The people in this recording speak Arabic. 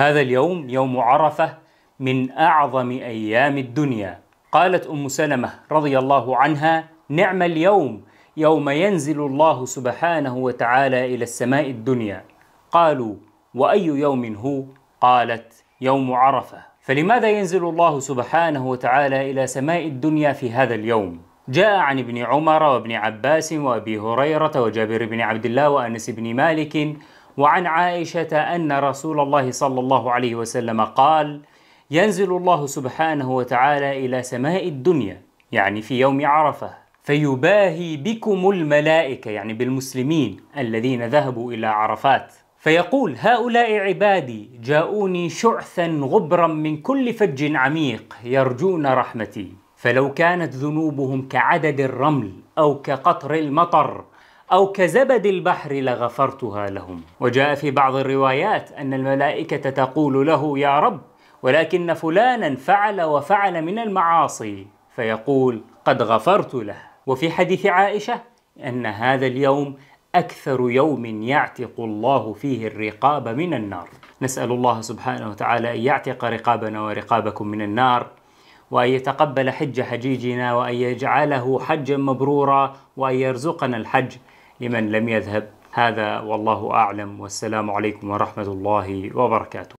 هذا اليوم يوم عرفه من اعظم ايام الدنيا قالت ام سلمه رضي الله عنها نعم اليوم يوم ينزل الله سبحانه وتعالى الى السماء الدنيا قالوا واي يوم هو قالت يوم عرفه فلماذا ينزل الله سبحانه وتعالى الى سماء الدنيا في هذا اليوم جاء عن ابن عمر وابن عباس وابي هريره وجابر بن عبد الله وانس بن مالك وعن عائشة أن رسول الله صلى الله عليه وسلم قال ينزل الله سبحانه وتعالى إلى سماء الدنيا يعني في يوم عرفة فيباهي بكم الملائكة يعني بالمسلمين الذين ذهبوا إلى عرفات فيقول هؤلاء عبادي جاءوني شعثا غبرا من كل فج عميق يرجون رحمتي فلو كانت ذنوبهم كعدد الرمل أو كقطر المطر أو كزبد البحر لغفرتها لهم وجاء في بعض الروايات أن الملائكة تقول له يا رب ولكن فلانا فعل وفعل من المعاصي فيقول قد غفرت له وفي حديث عائشة أن هذا اليوم أكثر يوم يعتق الله فيه الرقاب من النار نسأل الله سبحانه وتعالى أن يعتق رقابنا ورقابكم من النار وأن يتقبل حج حجيجنا وأن يجعله حجا مبرورا وأن يرزقنا الحج لمن لم يذهب هذا والله أعلم والسلام عليكم ورحمة الله وبركاته